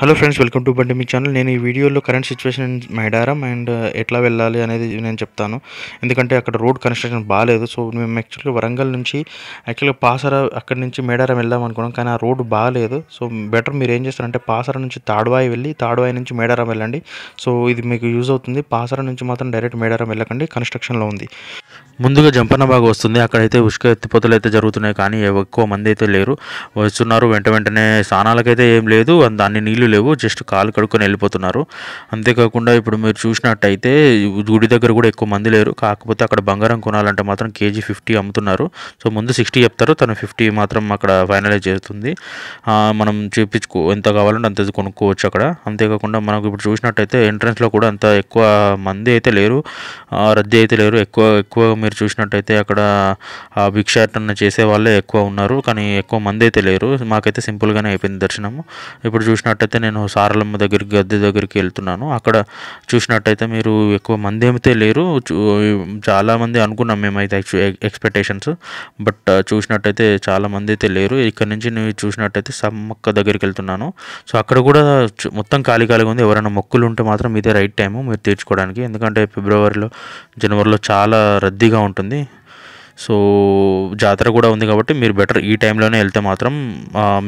hello friends welcome to బండి మీ channel నేను ఈ వీడియోలో కరెంట్ సిచ్యువేషన్ మైడారం అండ్ ఎట్లా వెళ్ళాలి అనేది నేను చెప్తాను ఎందుకంటే అక్కడ రోడ్ కన్స్ట్రక్షన్ బాగాలేదు సో మేము యాక్చువల్గా వరంగల్ నుంచి యాక్చువల్గా పాసర అక్కడి నుంచి మేడారం వెళ్దాం అనుకున్నాం కానీ ఆ రోడ్ బాగాలేదు సో బెటర్ మీరు ఏం చేస్తారంటే పాసర నుంచి తాడువాయి వెళ్ళి తాడువాయి నుంచి మేడారం వెళ్ళండి సో ఇది మీకు యూజ్ అవుతుంది పాసర నుంచి మాత్రం డైరెక్ట్ మేడారం వెళ్ళకండి కన్స్ట్రక్షన్లో ఉంది ముందుగా జంపన్న బాగా వస్తుంది అక్కడైతే ఉష్క ఎత్తిపోతలు అయితే జరుగుతున్నాయి కానీ ఎక్కువ మంది అయితే లేరు వస్తున్నారు వెంట వెంటనే స్నానాలకైతే ఏం లేదు దాన్ని నీళ్లు లేవు జస్ట్ కాలు కడుక్కొని వెళ్ళిపోతున్నారు అంతేకాకుండా ఇప్పుడు మీరు చూసినట్టయితే గుడి దగ్గర కూడా ఎక్కువ మంది లేరు కాకపోతే అక్కడ బంగారం కొనాలంటే మాత్రం కేజీ ఫిఫ్టీ అమ్ముతున్నారు సో ముందు సిక్స్టీ చెప్తారు తను ఫిఫ్టీ మాత్రం అక్కడ ఫైనలైజ్ చేస్తుంది మనం చేపించుకో ఎంత కావాలంటే అంత కొనుక్కోవచ్చు అక్కడ అంతేకాకుండా మనకు ఇప్పుడు చూసినట్టయితే ఎంట్రన్స్లో కూడా అంత ఎక్కువ మంది అయితే లేరు రద్దీ అయితే లేరు ఎక్కువ ఎక్కువ మీరు చూసినట్టయితే అక్కడ ఆ భిక్షాటన చేసే వాళ్ళే ఎక్కువ ఉన్నారు కానీ ఎక్కువ మంది అయితే లేరు మాకైతే సింపుల్గానే అయిపోయింది దర్శనము ఇప్పుడు చూసినట్టయితే నేను సారలమ్మ దగ్గరికి గద్దె దగ్గరికి వెళ్తున్నాను అక్కడ చూసినట్టయితే మీరు ఎక్కువ మంది ఏమైతే లేరు చాలామంది అనుకున్నాం మేమైతే ఎక్స్పెక్టేషన్స్ బట్ చూసినట్టయితే చాలామంది అయితే లేరు ఇక్కడ నుంచి నేను చూసినట్టయితే సమ్మక్క దగ్గరికి వెళ్తున్నాను సో అక్కడ కూడా మొత్తం ఖాళీ ఖాళీగా ఉంది ఎవరైనా మొక్కులు ఉంటే మాత్రం ఇదే రైట్ టైము మీరు తీర్చుకోవడానికి ఎందుకంటే ఫిబ్రవరిలో జనవరిలో చాలా రద్దీగా రష్గా ఉంటుంది సో జాతర కూడా ఉంది కాబట్టి మీరు బెటర్ ఈ టైంలోనే వెళ్తే మాత్రం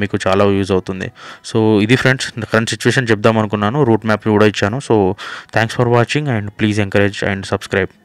మీకు చాలా యూజ్ అవుతుంది సో ఇది ఫ్రెండ్స్ కరెంట్ సిచ్యువేషన్ చెప్దాం అనుకున్నాను రూట్ మ్యాప్ కూడా ఇచ్చాను so thanks for watching and please encourage and subscribe